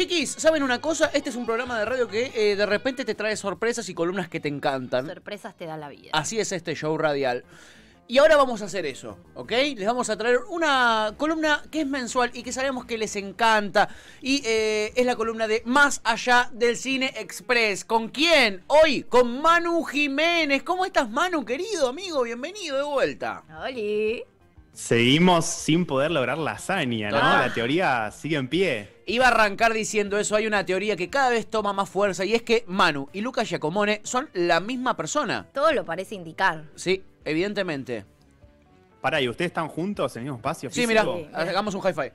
Chiquis, ¿saben una cosa? Este es un programa de radio que eh, de repente te trae sorpresas y columnas que te encantan. Sorpresas te da la vida. Así es este show radial. Y ahora vamos a hacer eso, ¿ok? Les vamos a traer una columna que es mensual y que sabemos que les encanta. Y eh, es la columna de Más Allá del Cine Express. ¿Con quién? Hoy, con Manu Jiménez. ¿Cómo estás, Manu, querido amigo? Bienvenido de vuelta. Hola. Seguimos sin poder lograr la hazaña, ¿no? Ah. La teoría sigue en pie. Iba a arrancar diciendo eso, hay una teoría que cada vez toma más fuerza y es que Manu y Lucas Giacomone son la misma persona. Todo lo parece indicar. Sí, evidentemente. Pará, ¿y ustedes están juntos en el mismo espacio? Sí, mira, hagamos un hi-fi.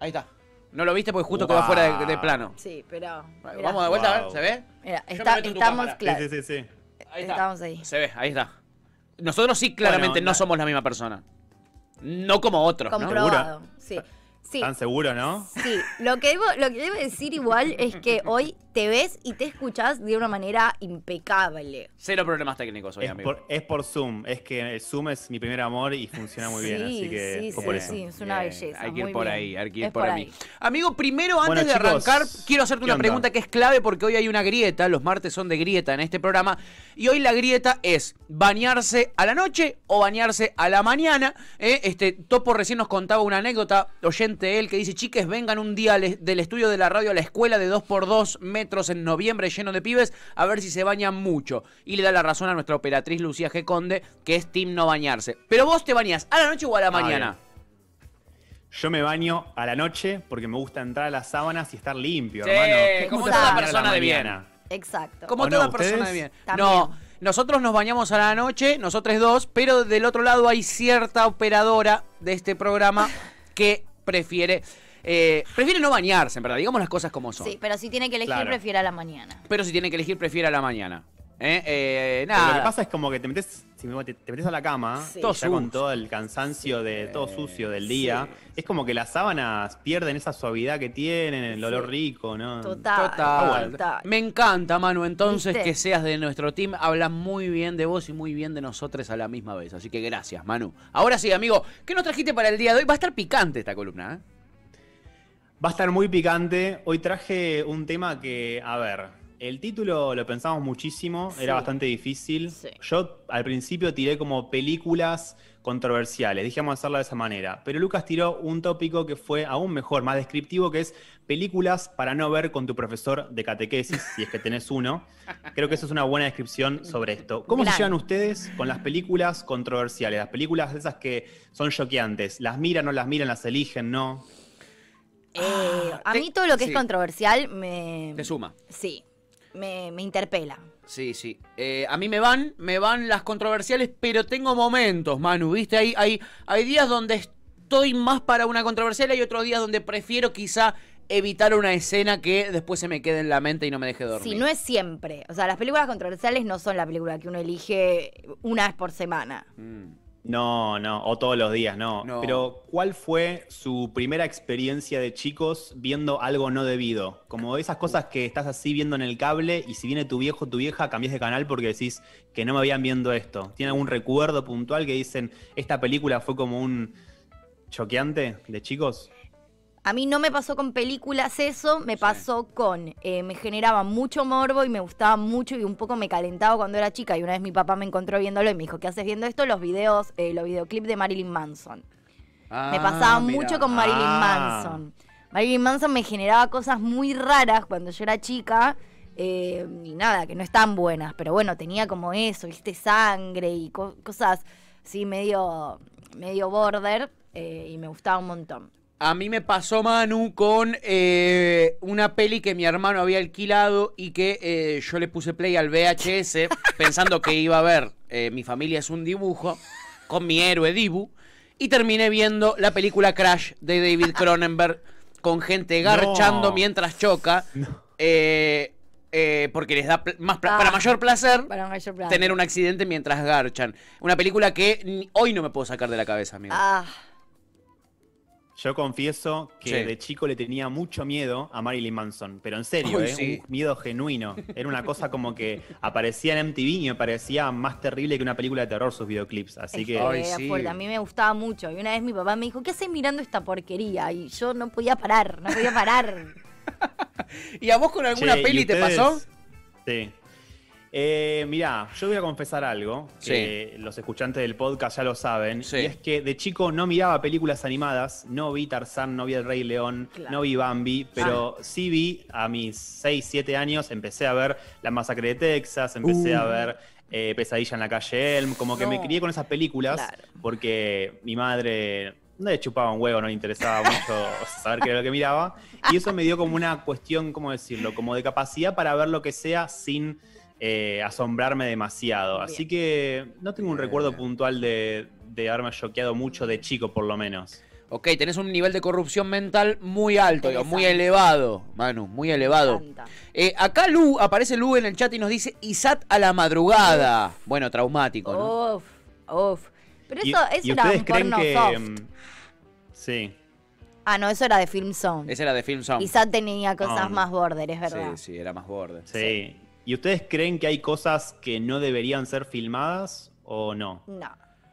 Ahí está. No lo viste porque justo quedó fuera de, plano. Sí, pero. Vamos de vuelta a ver, ¿se ve? Mira, estamos claros. Sí, sí, sí. Ahí está. Estamos ahí. Se ve, ahí está. Nosotros sí claramente no somos la misma persona no como otros. Comprobado, ¿no? sí. ¿Tan seguro, no? Sí. Lo que, debo, lo que decir igual es que hoy te ves y te escuchas de una manera impecable. Cero problemas técnicos hoy, es Por, es por Zoom. Es que Zoom es mi primer amor y funciona muy bien. Sí, que sí, sí, sí, es una belleza. Hay que ir por ahí, hay que ir por, ahí. Amigo, primero, antes de arrancar, quiero hacerte una pregunta que es clave porque hoy hay una grieta. Los martes son de grieta en este programa. Y hoy la grieta es bañarse a la noche o bañarse a la mañana. ¿eh? este Topo recién nos contaba una anécdota oyente él que dice, chiques, vengan un día del estudio de la radio a la escuela de 2x2 metros en noviembre lleno de pibes, a ver si se bañan mucho. Y le da la razón a nuestra operatriz Lucía G. Conde, que es tim no bañarse. Pero vos te bañás, ¿a la noche o a la mañana? Yo me baño a la noche porque me gusta entrar a las sábanas y estar limpio, hermano. Es Como toda persona de bien. Exacto. Como toda persona de bien. No, nosotros nos bañamos a la noche, nosotros dos, pero del otro lado hay cierta operadora de este programa que prefiere. Eh, prefiere no bañarse, en verdad. Digamos las cosas como son. Sí, pero si tiene que elegir, prefiere a la mañana. Pero si tiene que elegir, prefiere a la mañana. Eh, eh Lo que pasa es como que te metes, te, metes a la cama, ya con todo el cansancio de todo sucio del día, es como que las sábanas pierden esa suavidad que tienen, el olor rico, ¿no? Total, ah, Me encanta, Manu, entonces que seas de nuestro team, hablas muy bien de vos y muy bien de nosotros a la misma vez, así que gracias, Manu. Ahora sí, amigo, ¿qué nos trajiste para el día de hoy? Va a estar picante esta columna, ¿eh? Va a estar muy picante. Hoy traje un tema que, a ver, el título lo pensamos muchísimo, era bastante difícil. Yo al principio tiré como películas controversiales, dijimos hacerlo de esa manera, pero Lucas tiró un tópico que fue aún mejor, más descriptivo, que es películas para no ver con tu profesor de catequesis, si es que tenés uno. Creo que eso es una buena descripción sobre esto. ¿Cómo se llevan ustedes con las películas controversiales, las películas de esas que son choqueantes? ¿Las miran, no las miran, las eligen, no? Eh, ah, a mí todo lo que es controversial me... Te suma. Sí, me, interpela. Sí, sí. Eh, a mí me van, me van las controversiales, pero tengo momentos, Manu, ¿viste? Hay, hay, hay días donde estoy más para una controversial y otros días donde prefiero quizá evitar una escena que después se me quede en la mente y no me deje dormir. Sí, no es siempre. O sea, las películas controversiales no son la película que uno elige una vez por semana. Mm. No, no, o todos los días, no. Pero, ¿cuál fue su primera experiencia de chicos viendo algo no debido? Como esas cosas que estás así viendo en el cable y si viene tu viejo o tu vieja, cambias de canal porque decís que no me habían viendo esto. ¿Tiene algún recuerdo puntual que dicen, esta película fue como un choqueante de chicos? A mí no me pasó con películas eso, me pasó con. Eh, me generaba mucho morbo y me gustaba mucho y un poco me calentaba cuando era chica. Y una vez mi papá me encontró viéndolo y me dijo: ¿Qué haces viendo esto? Los videos, eh, los videoclips de Marilyn Manson. me pasaba ah, mucho con Marilyn ah. Manson. Marilyn Manson me generaba cosas muy raras cuando yo era chica. Eh, y nada, que no están buenas. Pero bueno, tenía como eso, este sangre y cosas así medio, medio border. y me gustaba un montón. A mí me pasó Manu con eh, una peli que mi hermano había alquilado y que eh, yo le puse play al VHS pensando que iba a ver eh, Mi familia es un dibujo con mi héroe Dibu y terminé viendo la película Crash de David Cronenberg con gente garchando mientras choca. porque les da más ah. para, mayor placer tener un accidente mientras garchan. Una película que hoy no me puedo sacar de la cabeza, amigo. Ah. Yo confieso que de chico le tenía mucho miedo a Marilyn Manson, pero en serio, ¿eh? un miedo genuino. Era una cosa como que aparecía en MTV y me parecía más terrible que una película de terror sus videoclips. Así que. A mí me gustaba mucho. Y una vez mi papá me dijo, ¿qué haces mirando esta porquería? Y yo no podía parar, no podía parar. ¿Y a vos con alguna peli te pasó? Sí. Eh, mirá, yo voy a confesar algo, que los escuchantes del podcast ya lo saben, y es que de chico no miraba películas animadas, no vi Tarzán, no vi El Rey León, no vi Bambi, pero ah. sí vi a mis 6, 7 años, empecé a ver La Masacre de Texas, empecé a uh. ver eh, Pesadilla en la calle Elm, como que me crié con esas películas, porque mi madre no le chupaba un huevo, no le interesaba mucho saber qué era lo que miraba, y eso me dio como una cuestión, ¿cómo decirlo?, como de capacidad para ver lo que sea sin eh, asombrarme demasiado. Así que no tengo un recuerdo puntual de, haberme choqueado mucho de chico, por lo menos. Ok, tenés un nivel de corrupción mental muy alto, muy elevado, Manu, muy elevado. Eh, acá Lu, aparece Lu en el chat y nos dice Isat a la madrugada. Bueno, traumático, Uf, Pero eso, era porno mm, Sí. Ah, no, eso era de Film Zone. Ese era de Film Zone. Isat tenía cosas ah. más border, es verdad. Sí, sí, era más border. sí. ¿Y ustedes creen que hay cosas que no deberían ser filmadas o no? No.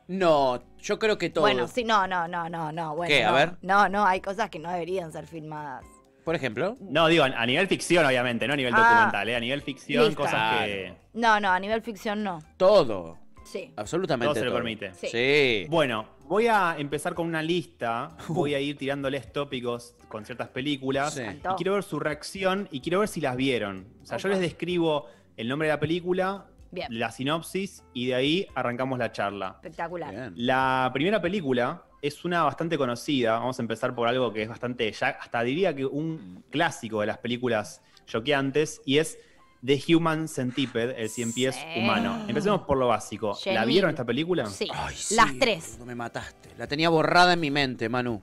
No, yo creo que todo. Bueno, sí, no, no, no, no, no. Bueno, ¿Qué? A ver. No, no, hay cosas que no deberían ser filmadas. Por ejemplo. No, digo, a nivel ficción, obviamente, no a nivel ah, documental, ¿eh? A nivel ficción, cosas que. No, no, a nivel ficción no. Todo. Sí. Absolutamente. Todo se lo permite. sí. Bueno, Voy a empezar con una lista, uh. voy a ir tirándoles tópicos con ciertas películas. Y quiero ver su reacción y quiero ver si las vieron. O sea, yo les describo el nombre de la película, la sinopsis y de ahí arrancamos la charla. Espectacular. La primera película es una bastante conocida. Vamos a empezar por algo que es bastante, ya hasta diría que un clásico de las películas choqueantes y es The Human Centipede, el cien pies humano. Empecemos por lo básico. ¿La vieron esta película? Sí. Las tres. No me mataste. La tenía borrada en mi mente, Manu.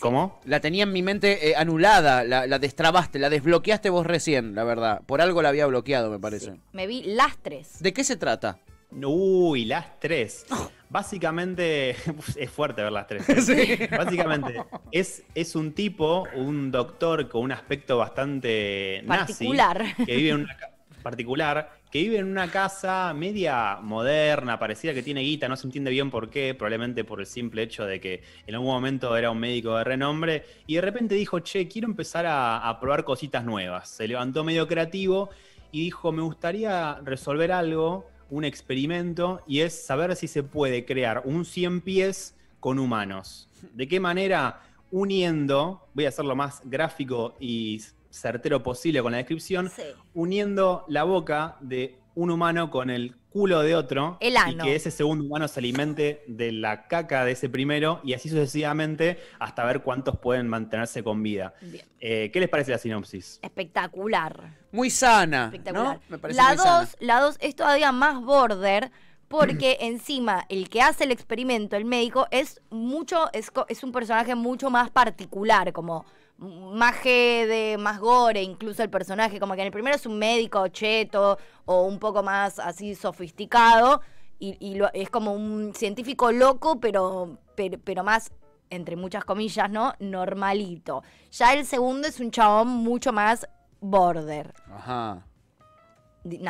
¿Cómo? La tenía en mi mente eh, anulada, la, destrabaste, la desbloqueaste vos recién, la verdad. Por algo la había bloqueado, me parece. Me vi las tres. ¿De qué se trata? Uy, las tres. Básicamente, es fuerte ver las tres. ¿eh? Básicamente, es, es un tipo, un doctor con un aspecto bastante particular. Que vive en una, particular, que vive en una casa media moderna, parecida que tiene guita, no se entiende bien por qué, probablemente por el simple hecho de que en algún momento era un médico de renombre, y de repente dijo, che, quiero empezar a, a probar cositas nuevas. Se levantó medio creativo y dijo, me gustaría resolver algo un experimento y es saber si se puede crear un 100 pies con humanos. ¿De qué manera? Uniendo, voy a hacerlo más gráfico y certero posible con la descripción, uniendo la boca de un humano con el culo de otro y que ese segundo humano se alimente de la caca de ese primero y así sucesivamente hasta ver cuántos pueden mantenerse con vida. Eh, ¿Qué les parece la sinopsis? Espectacular. Muy sana. Espectacular. la 2 la es todavía más border porque encima el que hace el experimento, el médico, es mucho es un personaje mucho más particular, como más de más gore, incluso el personaje, como que en el primero es un médico cheto o un poco más así sofisticado, y, es como un científico loco, pero, pero, pero, más, entre muchas comillas, ¿no? Normalito. Ya el segundo es un chabón mucho más border. Ajá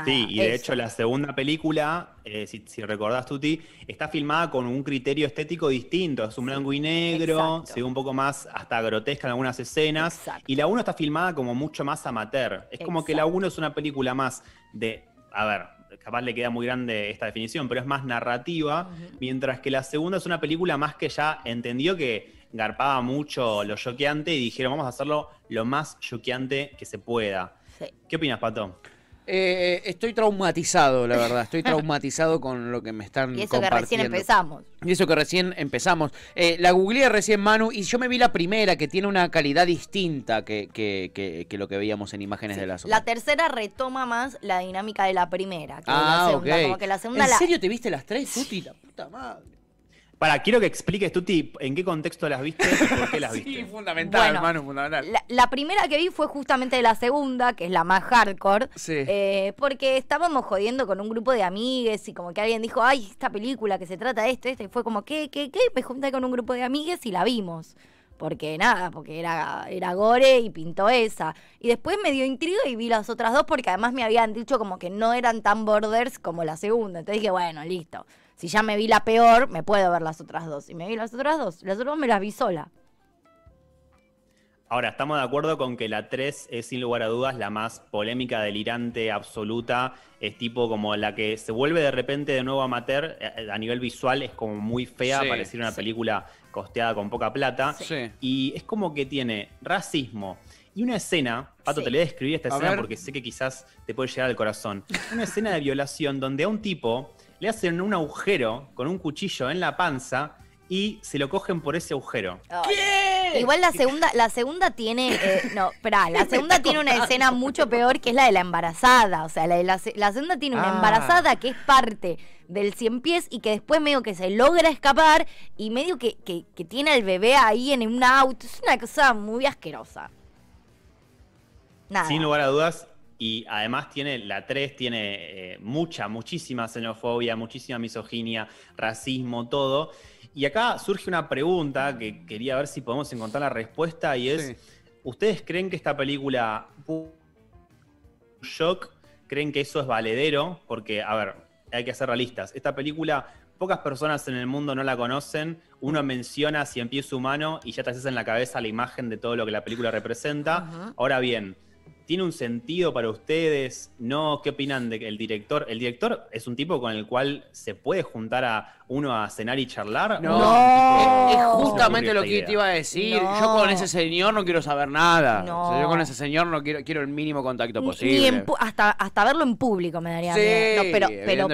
sí, y de hecho la segunda película, eh, si, si, recordás Tuti, está filmada con un criterio estético distinto, es un blanco y negro, se ve un poco más hasta grotesca en algunas escenas, y la 1 está filmada como mucho más amateur, es como que la 1 es una película más de, a ver, capaz le queda muy grande esta definición, pero es más narrativa, mientras que la segunda es una película más que ya entendió que garpaba mucho lo choqueante y dijeron vamos a hacerlo lo más choqueante que se pueda. ¿Qué opinas, Pato? Eh, estoy traumatizado, la verdad. Estoy traumatizado con lo que me están y eso que recién empezamos. Y eso que recién empezamos. Eh, la googleé recién, Manu, y yo me vi la primera, que tiene una calidad distinta que, lo que veíamos en imágenes de la zona. La tercera retoma más la dinámica de la primera que ah, la segunda. ¿En serio te viste las tres, Tuti? puta madre. Para, quiero que expliques, Tuti, en qué contexto las viste y por qué las sí, viste. Sí, fundamental, hermano, fundamental. La, primera que vi fue justamente la segunda, que es la más hardcore. Sí. Eh, porque estábamos jodiendo con un grupo de amigues y como que alguien dijo, ay, esta película que se trata de esto, este Y fue como, ¿qué, qué, qué? Me junté con un grupo de amigues y la vimos porque nada, porque era, era gore y pintó esa. Y después me dio intriga y vi las otras dos porque además me habían dicho como que no eran tan borders como la segunda. Entonces dije, bueno, listo si ya me vi la peor, me puedo ver las otras dos. Y me vi las otras dos. Las otras dos me las vi sola. Ahora, estamos de acuerdo con que la 3 es sin lugar a dudas la más polémica, delirante, absoluta. Es tipo como la que se vuelve de repente de nuevo amateur. Eh, eh, a nivel visual es como muy fea, parece una película costeada con poca plata. Y es como que tiene racismo. Y una escena, Pato, te le voy a describir esta escena porque sé que quizás te puede llegar al corazón. Una escena de violación donde a un tipo le hacen un agujero con un cuchillo en la panza y se lo cogen por ese agujero. Igual la segunda, la segunda tiene, eh, no, espera, la segunda tiene una escena mucho peor que es la de la embarazada, o sea, la, segunda tiene una ah. embarazada que es parte del cien pies y que después medio que se logra escapar y medio que, tiene al bebé ahí en un auto, es una cosa muy asquerosa. Sin lugar a dudas, y además tiene la 3, tiene eh, mucha, muchísima xenofobia, muchísima misoginia, racismo, todo. Y acá surge una pregunta que quería ver si podemos encontrar la respuesta y es, ¿ustedes creen que esta película shock? ¿Creen que eso es valedero? Porque, a ver, hay que ser realistas. Esta película, pocas personas en el mundo no la conocen. Uno menciona si Pies Humano y ya te haces en la cabeza la imagen de todo lo que la película representa. Ahora bien, ¿Tiene un sentido para ustedes? ¿No? ¿Qué opinan del director? ¿El director es un tipo con el cual se puede juntar a uno a cenar y charlar? No, Es, justamente lo que te iba a decir. Yo con ese señor no quiero saber nada. yo con ese señor no quiero, quiero el mínimo contacto posible. hasta, hasta verlo en público me daría pero, pero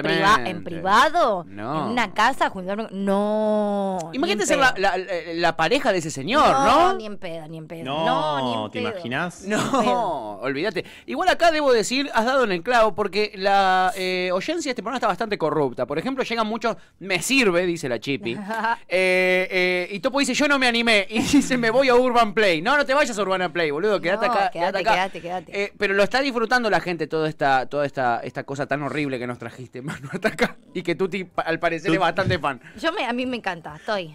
en privado, en una casa, juntarme. No. Imagínate ser la, pareja de ese señor, ¿no? No, ni en pedo, ni en pedo. No, ni en ¿te imaginas? No olvídate. Igual acá debo decir, has dado en el clavo, porque la eh, oyencia de este programa está bastante corrupta. Por ejemplo, llegan muchos, me sirve, dice la Chipi. Eh, eh, y Topo dice, yo no me animé. Y dice, me voy a Urban Play. No, no te vayas a Urban Play, boludo, quédate acá. Quédate, quédate, quédate. pero lo está disfrutando la gente toda esta, toda esta, esta cosa tan horrible que nos trajiste, mano, hasta acá. Y que tú, al parecer, es bastante fan. Yo me, a mí me encanta, estoy.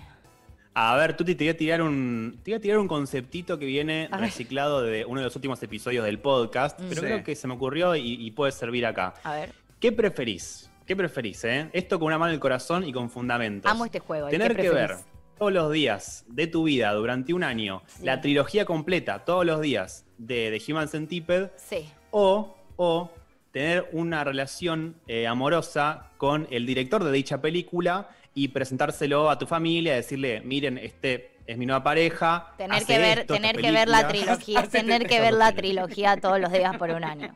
A ver, Tuti, te voy a tirar un, tirar un conceptito que viene reciclado de uno de los últimos episodios del podcast, mm. pero creo que se me ocurrió y, puede servir acá. A ver. ¿Qué preferís? ¿Qué preferís, eh? Esto con una mano en el corazón y con fundamentos. Amo este juego. Tener que ver todos los días de tu vida durante un año la trilogía completa, todos los días, de, de Human Centipede. Sí. O, o tener una relación eh, amorosa con el director de dicha película y presentárselo a tu familia, decirle, miren, este es mi nueva pareja. Tener que ver, tener que ver la trilogía, tener que ver la trilogía todos los días por un año.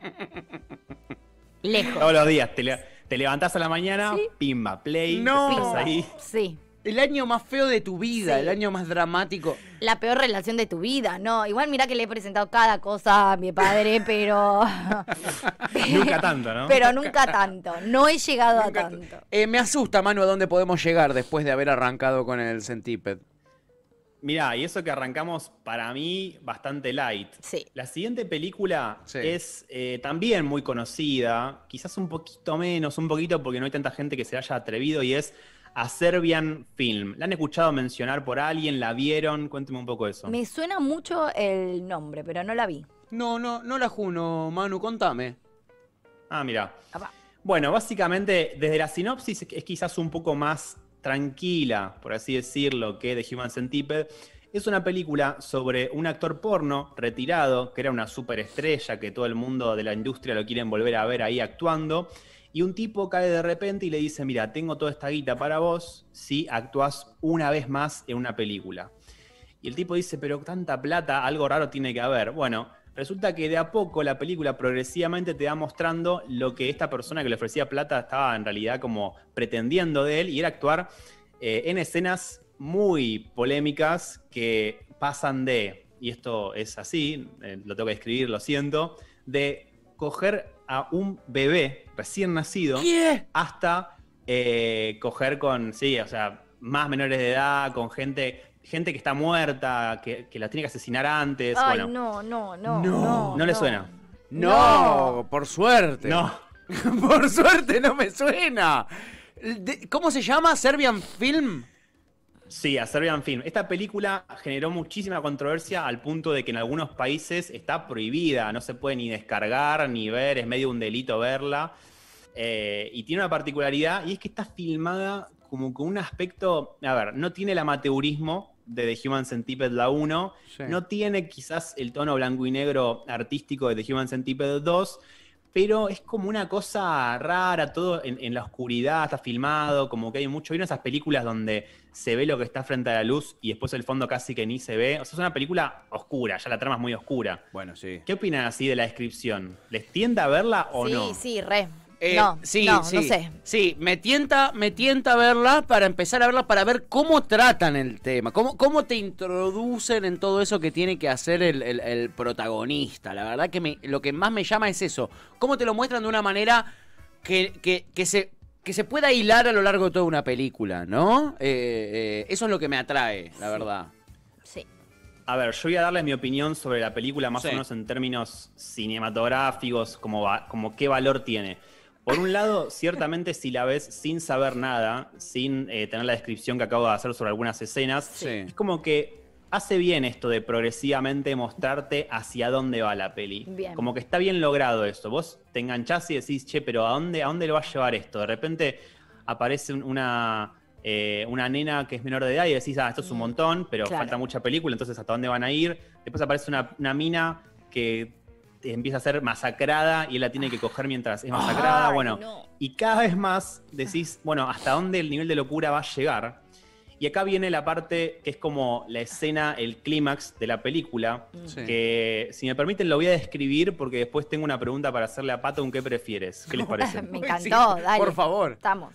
Lejos. Todos los días, te, levantás a la mañana, pimba, play, no. Ahí. Sí. El año más feo de tu vida, el año más dramático. La peor relación de tu vida, no. Igual mira que le he presentado cada cosa a mi padre, pero. nunca tanto, ¿no? Pero nunca tanto. No he llegado a tanto. Eh, me asusta, Manu, a dónde podemos llegar después de haber arrancado con el Centiped. Mirá, y eso que arrancamos para mí bastante light. Sí. La siguiente película es eh, también muy conocida, quizás un poquito menos, un poquito porque no hay tanta gente que se haya atrevido, y es a Serbian Film. ¿La han escuchado mencionar por alguien? ¿La vieron? Cuénteme un poco eso. Me suena mucho el nombre, pero no la vi. No, no, no la juno, Manu, contame. Ah, mira. Bueno, básicamente, desde la sinopsis es quizás un poco más tranquila, por así decirlo, que The Human Centipede. Es una película sobre un actor porno retirado, que era una superestrella que todo el mundo de la industria lo quieren volver a ver ahí actuando, y un tipo cae de repente y le dice, mira, tengo toda esta guita para vos si actuás una vez más en una película. Y el tipo dice, pero tanta plata, algo raro tiene que haber. Bueno, resulta que de a poco la película progresivamente te va mostrando lo que esta persona que le ofrecía plata estaba en realidad como pretendiendo de él y era actuar eh, en escenas muy polémicas que pasan de, y esto es así, eh, lo tengo que escribir, lo siento, de coger a un bebé recién nacido hasta eh, coger con, sí, o sea, más menores de edad, con gente gente que está muerta, que, la tiene que asesinar antes. no, no, no, no. No, no le suena. No, no. por suerte. No. por suerte no me suena. ¿Cómo se llama? Serbian Film. Sí, a Serbian Film. Esta película generó muchísima controversia al punto de que en algunos países está prohibida, no se puede ni descargar ni ver, es medio un delito verla. Eh, y tiene una particularidad y es que está filmada como con un aspecto, a ver, no tiene el amateurismo de The Human Centipede la 1, no tiene quizás el tono blanco y negro artístico de The Human Centipede 2, pero es como una cosa rara, todo en, la oscuridad, está filmado, como que hay mucho. ¿Vieron esas películas donde se ve lo que está frente a la luz y después el fondo casi que ni se ve? O sea, es una película oscura, ya la trama es muy oscura. Bueno, sí. ¿Qué opinan así de la descripción? ¿Les tiende a verla o no? Sí, sí, re. Eh, no, sí, no, sí, sé. Sí, me tienta, me tienta verla para empezar a verla, para ver cómo tratan el tema, cómo, cómo te introducen en todo eso que tiene que hacer el, protagonista. La verdad que lo que más me llama es eso, cómo te lo muestran de una manera que, se que se pueda hilar a lo largo de toda una película, ¿no? Eh, eh, eso es lo que me atrae, la verdad. Sí. A ver, yo voy a darle mi opinión sobre la película, más o menos en términos cinematográficos, como, va, como qué valor tiene. Por un lado, ciertamente si la ves sin saber nada, sin eh, tener la descripción que acabo de hacer sobre algunas escenas, es como que hace bien esto de progresivamente mostrarte hacia dónde va la peli. Como que está bien logrado esto. Vos te enganchás y decís, che, pero ¿a dónde, a dónde lo va a llevar esto? De repente aparece una, eh, una nena que es menor de edad y decís, ah, esto es un montón, pero falta mucha película, entonces ¿hasta dónde van a ir? Después aparece una mina que empieza a ser masacrada y él la tiene que coger mientras es masacrada. bueno, y cada vez más decís, bueno, ¿hasta dónde el nivel de locura va a llegar? Y acá viene la parte que es como la escena, el clímax de la película, mm. que si me permiten lo voy a describir porque después tengo una pregunta para hacerle a Pato qué prefieres. ¿Qué les parece? me encantó, Por favor. Estamos.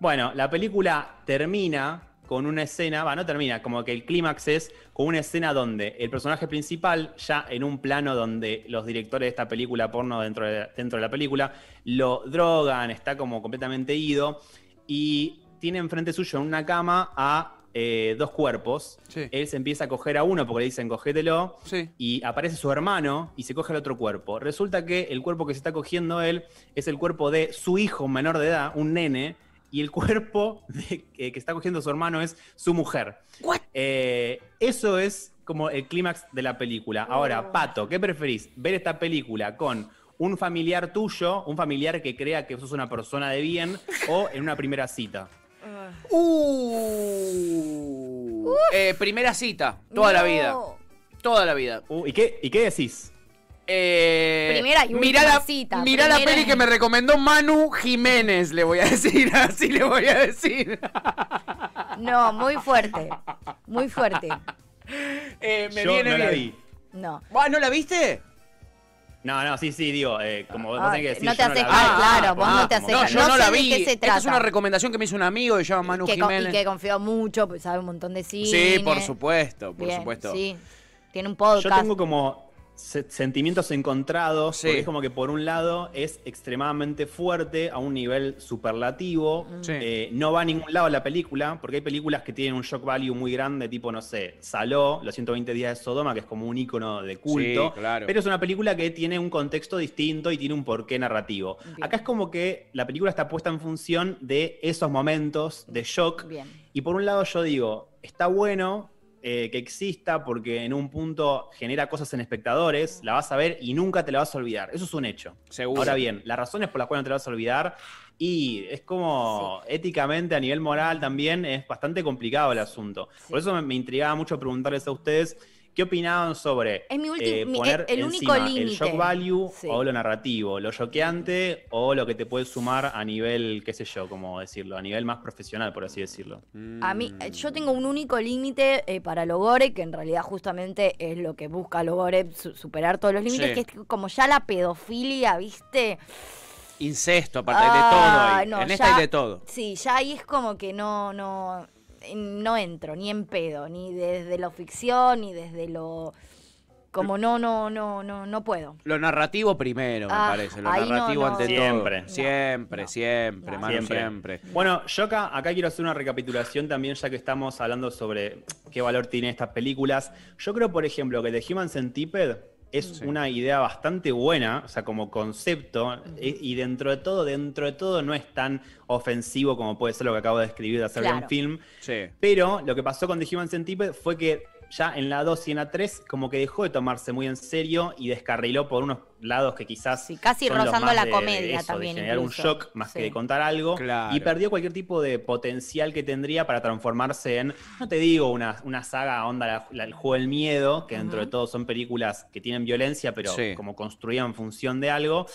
Bueno, la película termina con una escena, va, no termina, como que el clímax es con una escena donde el personaje principal, ya en un plano donde los directores de esta película porno dentro de, dentro de la película, lo drogan, está como completamente ido, y tiene enfrente suyo en una cama a eh, dos cuerpos. Él se empieza a coger a uno porque le dicen cogételo. Y aparece su hermano y se coge al otro cuerpo. Resulta que el cuerpo que se está cogiendo él es el cuerpo de su hijo menor de edad, un nene, y el cuerpo eh, que está cogiendo su hermano es su mujer. Eh, eso es como el clímax de la película. Ahora, oh. Pato, ¿qué preferís? ¿Ver esta película con un familiar tuyo, un familiar que crea que sos una persona de bien, o en una primera cita? Ah. Uh. Uh. Eh, primera cita, toda la vida. Toda la vida. Uh, ¿y, qué, ¿Y qué decís? Eh, primera y mira la, cita. Mira la peli que me recomendó Manu Jiménez, le voy a decir, así le voy a decir. No, muy fuerte, muy fuerte. Eh, me Yo viene no bien. la vi. No. Ah, ¿No la viste? No, no, sí, sí, digo, eh, como tenés que decir. No te haces, ah, claro, vos no ah, te ah, haces. No, yo no, la vi. Qué se trata. es una recomendación que me hizo un amigo que se llama Manu Jiménez. y que confió mucho, pues, sabe un montón de cine. Sí, por supuesto, por supuesto. Sí, tiene un podcast. Yo tengo como sentimientos encontrados, porque es como que por un lado es extremadamente fuerte a un nivel superlativo, mm. eh, no va a ningún lado la película, porque hay películas que tienen un shock value muy grande, tipo, no sé, Saló, los 120 días de Sodoma, que es como un icono de culto, pero es una película que tiene un contexto distinto y tiene un porqué narrativo. Acá es como que la película está puesta en función de esos momentos de shock, y por un lado yo digo, está bueno, eh, que exista porque en un punto genera cosas en espectadores, la vas a ver y nunca te la vas a olvidar. Eso es un hecho. Ahora bien, las razones por las cuales no te la vas a olvidar y es como éticamente, a nivel moral también, es bastante complicado el asunto. Por eso me, me intrigaba mucho preguntarles a ustedes ¿Qué opinaban sobre eh, poner el, único límite. el shock value o lo narrativo, lo choqueante o lo que te puede sumar a nivel, qué sé yo, como decirlo, a nivel más profesional, por así decirlo? A mí, eh, yo tengo un único límite eh, para Logore, que en realidad justamente es lo que busca Logore, superar todos los límites, que es como ya la pedofilia, ¿viste? Incesto, aparte de todo. Ah, en esta hay de todo. Sí, ya ahí es como que no, no no entro, ni en pedo, ni desde lo ficción, ni desde lo como no, no, no, no, no puedo. Lo narrativo primero, me ah, parece. Lo narrativo ante todo. Siempre, siempre, siempre, siempre. Bueno, yo acá, acá, quiero hacer una recapitulación también, ya que estamos hablando sobre qué valor tienen estas películas. Yo creo, por ejemplo, que The Human Centipede es una idea bastante buena, o sea, como concepto, e, y dentro de todo, dentro de todo no es tan ofensivo como puede ser lo que acabo de describir de hacer un film. Pero lo que pasó con The Human Centipede fue que ya en la 2 y en la 3 como que dejó de tomarse muy en serio y descarriló por unos lados que quizás... casi rozando la comedia también. De generar un shock más que de contar algo. Y perdió cualquier tipo de potencial que tendría para transformarse en, no te digo, una, una saga onda, el juego del miedo, que dentro de todo son películas que tienen violencia, pero como construían en función de algo.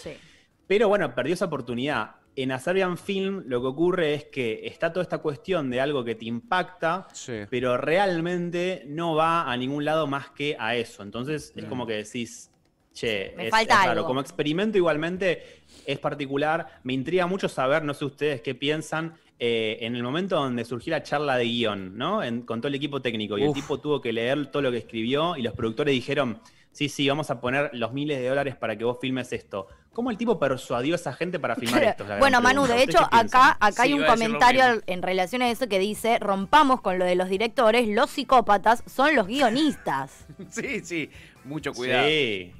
Pero bueno, perdió esa oportunidad en hacer Film lo que ocurre es que está toda esta cuestión de algo que te impacta, pero realmente no va a ningún lado más que a eso. Entonces es como que decís, che, es, falta Como experimento igualmente es particular. Me intriga mucho saber, no sé ustedes qué piensan, eh, en el momento donde surgió la charla de guión, ¿no? con todo el equipo técnico. Y el tipo tuvo que leer todo lo que escribió y los productores dijeron, sí, sí, vamos a poner los miles de dólares para que vos filmes esto. ¿Cómo el tipo persuadió a esa gente para filmar esto? bueno, Manu, de hecho, acá, acá hay un comentario en relación a eso que dice: rompamos con lo de los directores, los psicópatas son los guionistas. sí, sí, mucho cuidado. Sí.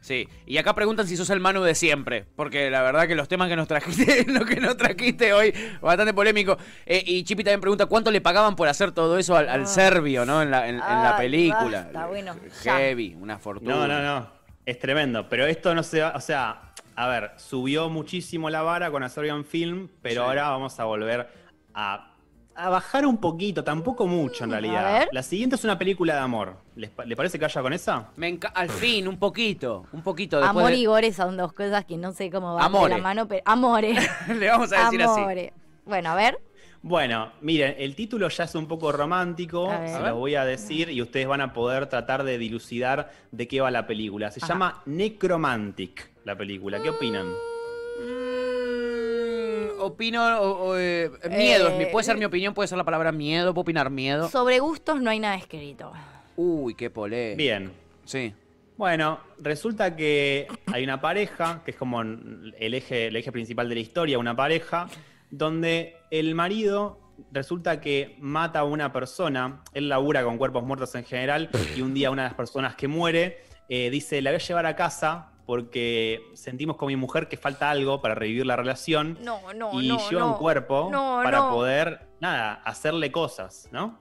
Sí, y acá preguntan si sos el Manu de siempre, porque la verdad que los temas que nos trajiste, lo que nos trajiste hoy, bastante polémico. Eh, y Chipi también pregunta cuánto le pagaban por hacer todo eso al, ah. serbio, ¿no? En la, película. Está bueno. Heavy, una fortuna. No, no, no. Es tremendo, pero esto no se va, o sea, a ver, subió muchísimo la vara con en Film, pero ahora vamos a volver a, bajar un poquito, tampoco mucho en realidad. La siguiente es una película de amor. ¿Les, parece que haya con esa? Me al fin, un poquito, un poquito. Después amor y gore son dos cosas que no sé cómo van amore. la mano, pero amore. Le vamos a decir amore. Bueno, a ver. Bueno, miren, el título ya es un poco romántico, se lo voy a decir y ustedes van a poder tratar de dilucidar de qué va la película. Se llama Necromantic, la película. ¿Qué opinan? Mm, opino, eh, miedo, puede ser eh, mi opinión, puede ser la palabra miedo, puedo opinar miedo. Sobre gustos no hay nada escrito. Uy, qué polé. Bien. Sí. Bueno, resulta que hay una pareja, que es como el eje, el eje principal de la historia, una pareja donde el marido resulta que mata a una persona, él labura con cuerpos muertos en general, y un día una de las personas que muere eh, dice, la voy a llevar a casa porque sentimos con mi mujer que falta algo para revivir la relación. No, no, y lleva un cuerpo para poder, nada, hacerle cosas, ¿no?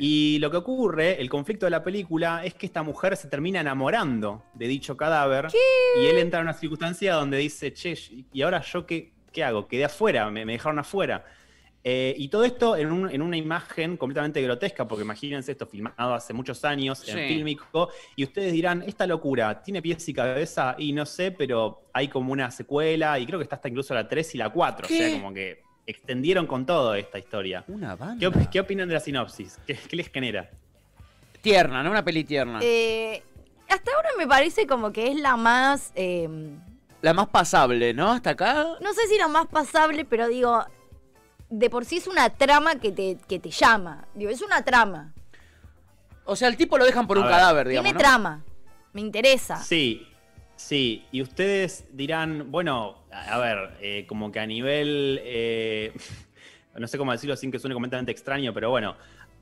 Y lo que ocurre, el conflicto de la película, es que esta mujer se termina enamorando de dicho cadáver. Y él entra en una circunstancia donde dice, che, ¿y ahora yo qué, ¿qué hago? Quedé afuera, me, dejaron afuera. Eh, y todo esto en, una imagen completamente grotesca, porque imagínense esto filmado hace muchos años en en Fílmico, y ustedes dirán, esta locura, ¿tiene pies y cabeza? Y no sé, pero hay como una secuela, y creo que está hasta incluso la 3 y la 4, o sea, como que extendieron con todo esta historia. Una banda. ¿Qué, opinan de la sinopsis? ¿Qué, les genera? Tierna, ¿no? Una peli tierna. Eh, hasta ahora me parece como que es la más... Em, la más pasable, ¿no? Hasta acá. No sé si la más pasable, pero digo, de por sí es una trama que te, llama. Digo, es una trama. O sea, el tipo lo dejan por un cadáver, digamos. Tiene trama. Me interesa. Sí, Sí, y ustedes dirán, bueno, a ver, eh, como que a nivel, eh, no sé cómo decirlo sin que suene completamente extraño, pero bueno,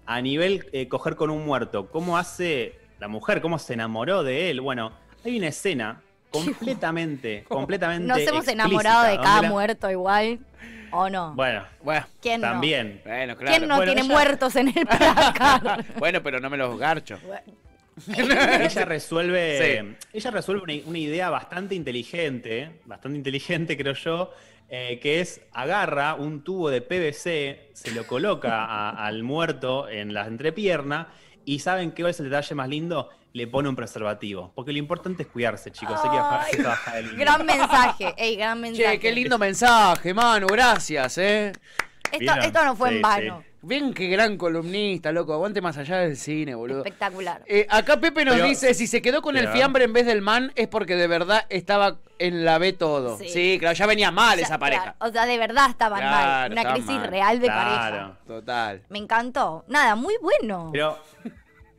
a nivel eh, coger con un muerto, ¿cómo hace la mujer? ¿Cómo se enamoró de él? Bueno, hay una escena Completamente, completamente. Nos hemos enamorado de cada muerto igual. ¿O no? Bueno, bueno. también. Bueno, claro. ¿Quién no tiene muertos en el placar? bueno, pero no me los garcho. ella resuelve, ella resuelve una, idea bastante inteligente, bastante inteligente creo yo, eh, que es agarra un tubo de PVC, se lo coloca al muerto en la entrepierna y saben qué es el detalle más lindo? Le pone un preservativo. Porque lo importante es cuidarse, chicos. que el Gran mensaje, ey, gran mensaje. Che, qué lindo mensaje, mano. Gracias, eh. Esto, no fue en vano. Ven qué gran columnista, loco. Aguante más allá del cine, boludo. Espectacular. Eh, acá Pepe nos dice, si se quedó con el fiambre en vez del man es porque de verdad estaba en la B todo. Sí, claro, ya venía mal esa pareja. o sea, de verdad estaban mal. Una crisis real de claro. Total. Me encantó. Nada, muy bueno. Pero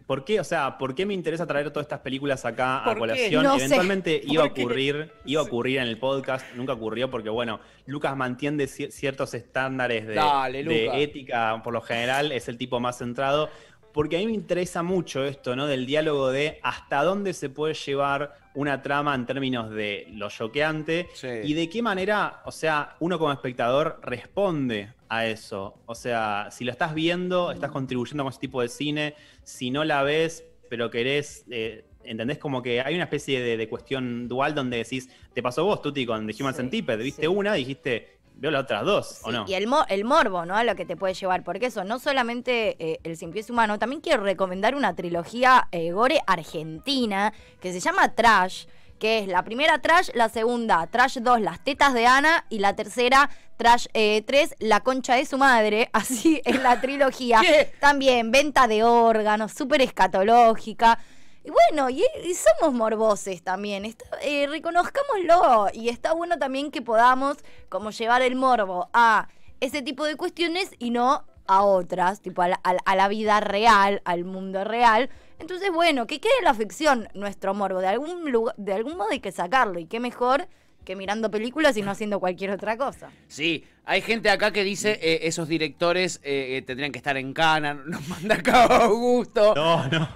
¿Por qué? O sea, ¿por qué me interesa traer todas estas películas acá a colación? Eventualmente iba a ocurrir, iba a ocurrir en el podcast, nunca ocurrió porque, bueno, Lucas mantiene ciertos estándares de, de, ética por lo general, es el tipo más centrado porque a mí me interesa mucho esto, ¿no? Del diálogo de hasta dónde se puede llevar una trama en términos de lo choqueante y de qué manera, o sea, uno como espectador responde a eso. O sea, si lo estás viendo, estás mm. contribuyendo con ese tipo de cine, si no la ves, pero querés... Eh, ¿Entendés? Como que hay una especie de, cuestión dual donde decís, te pasó vos, Tuti, con The Human Centipede, viste una, dijiste, vio las otras dos, ¿o no? Y el, el morbo, ¿no? A lo que te puede llevar, porque eso, no solamente eh, el el es humano, también quiero recomendar una trilogía eh, gore argentina que se llama Trash, que es la primera Trash, la segunda Trash 2, las tetas de Ana, y la tercera Trash 3, eh, La concha de su madre, así es la trilogía. También venta de órganos, súper escatológica, y bueno, y, somos morboses también, está, eh, reconozcámoslo. Y está bueno también que podamos como llevar el morbo a ese tipo de cuestiones y no a otras, tipo a la, a la, vida real, al mundo real. Entonces, bueno, que quede la ficción, nuestro morbo, de algún lugar, de algún modo hay que sacarlo, y qué mejor que mirando películas y no haciendo cualquier otra cosa. Sí, hay gente acá que dice eh, esos directores eh, eh, tendrían que estar en Cana, nos manda acá Augusto. No, no.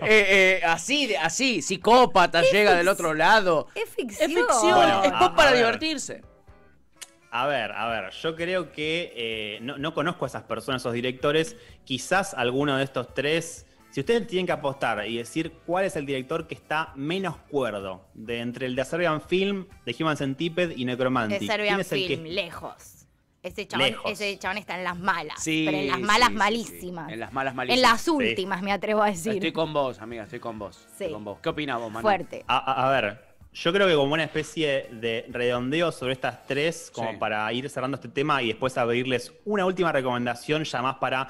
así, así, psicópata llega del otro lado. Es ficción. Es ficción, es pop para divertirse. A ver, a ver, yo creo que no, no conozco a esas personas, esos directores. Quizás alguno de estos tres si ustedes tienen que apostar y decir cuál es el director que está menos cuerdo de entre el de Serbian Film, de Human Centipede y Necromantic. es Serbian Film, lejos. Ese chabón, está en las malas. pero en las malas malísimas. en las malas malísimas. En las últimas, me atrevo a decir. Estoy con vos, amiga, estoy con vos. con vos. ¿Qué opinás vos, Manu? Fuerte. A, a, ver, yo creo que como una especie de redondeo sobre estas tres, como para ir cerrando este tema y después abrirles una última recomendación ya más para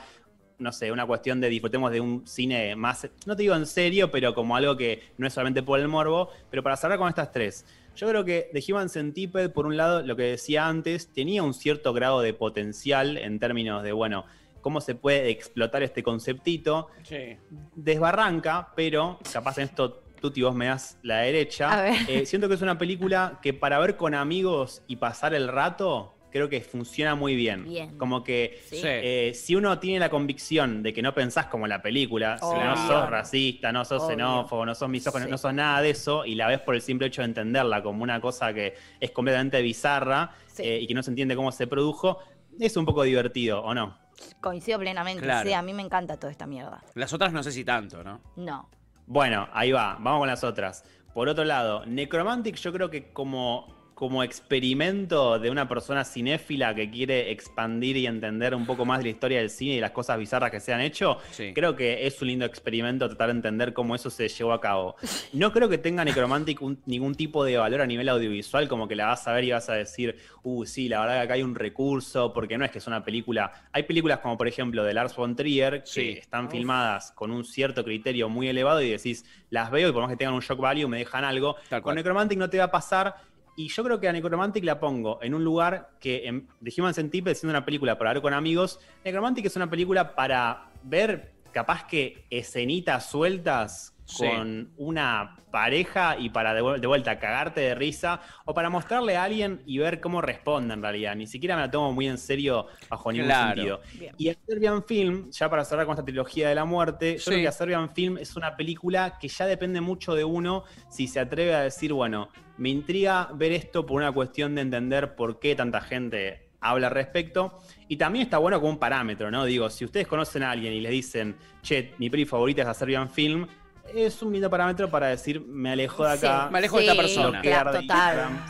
no sé, una cuestión de disfrutemos de un cine más, no te digo en serio, pero como algo que no es solamente por el morbo, pero para cerrar con estas tres. Yo creo que The Human Centipede, por un lado, lo que decía antes, tenía un cierto grado de potencial en términos de, bueno, cómo se puede explotar este conceptito. Sí. Desbarranca, pero capaz en esto tú y vos me das la derecha. Eh, siento que es una película que para ver con amigos y pasar el rato creo que funciona muy bien. Como que eh, si uno tiene la convicción de que no pensás como la película, no sos racista, no sos xenófobo, no sos misógino, no sos nada de eso, y la ves por el simple hecho de entenderla como una cosa que es completamente bizarra eh, y que no se entiende cómo se produjo, es un poco divertido, ¿o no? Coincido plenamente, sí, a mí me encanta toda esta mierda. Las otras no sé si tanto, ¿no? No. Bueno, ahí va, vamos con las otras. Por otro lado, Necromantic yo creo que como como experimento de una persona cinéfila que quiere expandir y entender un poco más de la historia del cine y las cosas bizarras que se han hecho, creo que es un lindo experimento tratar de entender cómo eso se llevó a cabo. No creo que tenga Necromantic ningún tipo de valor a nivel audiovisual, como que la vas a ver y vas a decir, uh, sí, la verdad que acá hay un recurso, porque no es que es una película. Hay películas como, por ejemplo, de Lars von Trier, que están filmadas con un cierto criterio muy elevado y decís, las veo y por más que tengan un shock value, me dejan algo. con Necromantic no te va a pasar y yo creo que a Necromantic la pongo en un lugar que en The Human siendo una película para ver con amigos, Necromantic es una película para ver capaz que escenitas sueltas con una pareja y para de, vuelta cagarte de risa o para mostrarle a alguien y ver cómo responde en realidad. Ni siquiera me la tomo muy en serio bajo ningún sentido. Y A Serbian Film, ya para cerrar con esta trilogía de la muerte, yo creo que Serbian Film es una película que ya depende mucho de uno si se atreve a decir, bueno, me intriga ver esto por una cuestión de entender por qué tanta gente habla al respecto. Y también está bueno como un parámetro, ¿no? Digo, si ustedes conocen a alguien y le dicen, che, mi peli favorita es Acerbian Serbian Film, es un lindo parámetro para decir, me alejo de acá. me alejo de esta persona.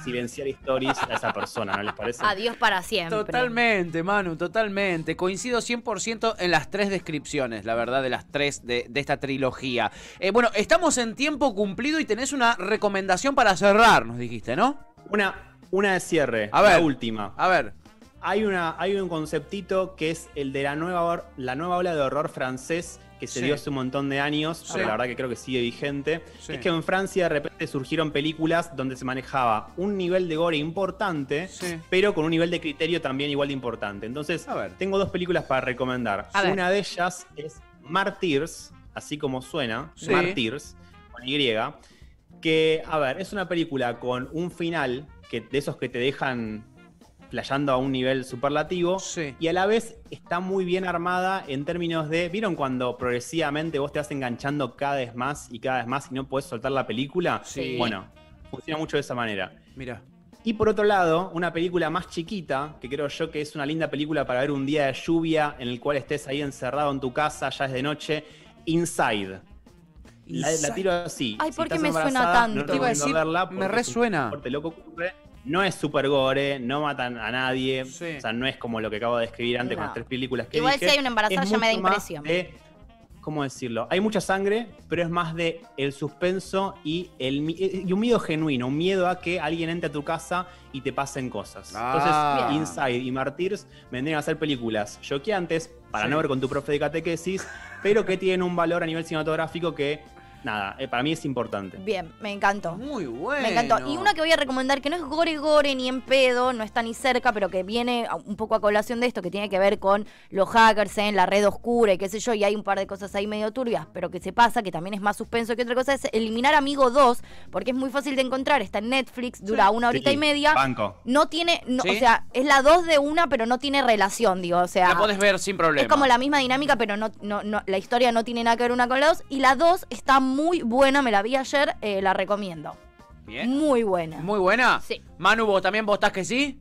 silenciar historias a esa persona, ¿no les parece? Adiós para siempre. Totalmente, Manu, totalmente. Coincido 100% en las tres descripciones, la verdad, de las tres de, esta trilogía. Eh, bueno, estamos en tiempo cumplido y tenés una recomendación para cerrar, nos dijiste, ¿no? Una, una de cierre. A ver. La última. A ver. Hay, una, hay un conceptito que es el de la nueva, la nueva ola de horror francés que se dio hace un montón de años, pero la verdad que creo que sigue vigente, es que en Francia de repente surgieron películas donde se manejaba un nivel de gore importante, pero con un nivel de criterio también igual de importante. Entonces, a ver. tengo dos películas para recomendar. Una de ellas es Martyrs, así como suena, Martyrs, con Y, que, a ver, es una película con un final que, de esos que te dejan playando a un nivel superlativo. Y a la vez está muy bien armada en términos de. ¿Vieron cuando progresivamente vos te vas enganchando cada vez más y cada vez más y no puedes soltar la película? Sí. Bueno, funciona mucho de esa manera. Mira. Y por otro lado, una película más chiquita, que creo yo que es una linda película para ver un día de lluvia en el cual estés ahí encerrado en tu casa, ya es de noche, Inside. La, tiro así. Ay, ¿por qué me suena tanto? No, a decir, me resuena. Te que ocurre no es super gore, no matan a nadie. O sea, no es como lo que acabo de describir antes con las tres películas que Igual si hay un embarazo ya me da impresión. ¿Cómo decirlo? Hay mucha sangre, pero es más de el suspenso y, el, un miedo genuino, un miedo a que alguien entre a tu casa y te pasen cosas. Entonces, ah. Inside y Martyrs vendrían a hacer películas choqueantes para no ver con tu profe de catequesis, pero que tienen un valor a nivel cinematográfico que nada, eh, para mí es importante. Bien, me encantó. Muy bueno. Me encantó. Y una que voy a recomendar que no es gore gore ni en pedo, no está ni cerca, pero que viene un poco a colación de esto, que tiene que ver con los hackers en la red oscura y qué sé yo, y hay un par de cosas ahí medio turbias, pero que se pasa, que también es más suspenso que otra cosa, es eliminar Amigo 2, porque es muy fácil de encontrar, está en Netflix, dura una horita y media. Banco. No tiene, o sea, es la 2 de una, pero no tiene relación, digo, o sea. La puedes ver sin problema. Es como la misma dinámica, pero no, no, la historia no tiene nada que ver una con la 2, y la 2 está muy muy buena, me la vi ayer, eh, la recomiendo. Bien. Muy buena. ¿Muy buena? Sí. Manu, ¿vos también votás que sí?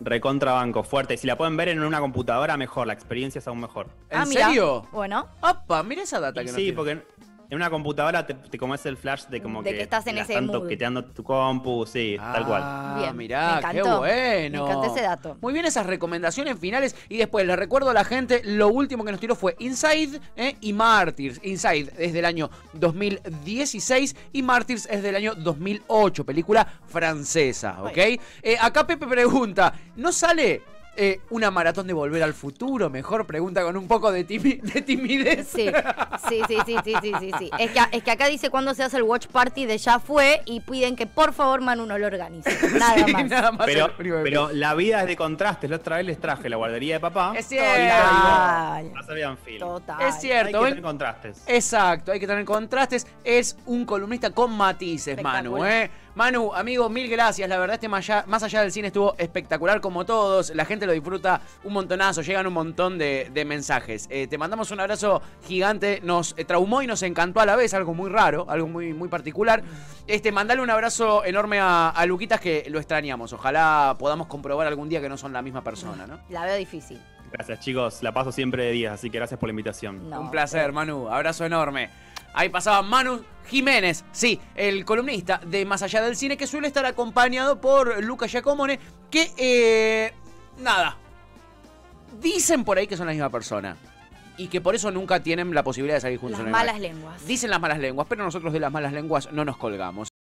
Recontrabanco, fuerte. Si la pueden ver en una computadora, mejor. La experiencia es aún mejor. ¿En ah, serio? Bueno. Opa, mira esa data Sí, porque en una computadora te, te comes el flash de como que, estás en ese toqueteando tu compu, sí, tal cual. Ah, bien, mirá, qué bueno. Me ese dato. Muy bien esas recomendaciones finales. Y después, le recuerdo a la gente, lo último que nos tiró fue Inside eh, y Martyrs. Inside es del año 2016 y Martyrs es del año 2008, película francesa, ¿ok? Eh, acá Pepe pregunta, ¿no sale eh, una maratón de volver al futuro, mejor pregunta con un poco de, timidez. Sí. Sí, sí, sí, sí, sí, Es, que, acá dice cuando se hace el watch party de ya fue y piden que por favor Manu no lo organice. Nada, más. Pero, la vida es de contrastes. La otra vez les traje la guardería de papá. Es cierto. Total. Total. Es cierto. Hay que ¿eh? tener contrastes. Exacto, hay que tener contrastes. Es un columnista con matices, Manu, ¿eh? Manu, amigo, mil gracias. La verdad, este más allá, más allá del cine estuvo espectacular como todos. La gente lo disfruta un montonazo, llegan un montón de, mensajes. Eh, te mandamos un abrazo gigante. Nos eh, traumó y nos encantó a la vez, algo muy raro, algo muy, muy particular. Este, mandale un abrazo enorme a, Luquitas que lo extrañamos. Ojalá podamos comprobar algún día que no son la misma persona, ¿no? La veo difícil. Gracias chicos, la paso siempre de días. así que gracias por la invitación. un placer, Manu, abrazo enorme. Ahí pasaba Manu Jiménez, sí, el columnista de Más Allá del Cine, que suele estar acompañado por Luca Giacomone, que, eh, nada, dicen por ahí que son la misma persona. Y que por eso nunca tienen la posibilidad de salir juntos. Las malas lenguas. Dicen las malas lenguas, pero nosotros de las malas lenguas no nos colgamos.